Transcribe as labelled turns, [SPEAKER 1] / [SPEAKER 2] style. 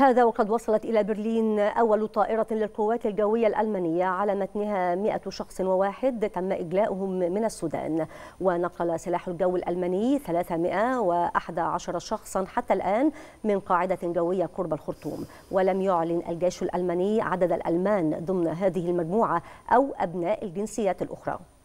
[SPEAKER 1] هذا وقد وصلت إلى برلين أول طائرة للقوات الجوية الألمانية على متنها 100 شخص وواحد تم إجلاؤهم من السودان ونقل سلاح الجو الألماني 311 شخصا حتى الآن من قاعدة جوية قرب الخرطوم ولم يعلن الجيش الألماني عدد الألمان ضمن هذه المجموعة أو أبناء الجنسيات الأخرى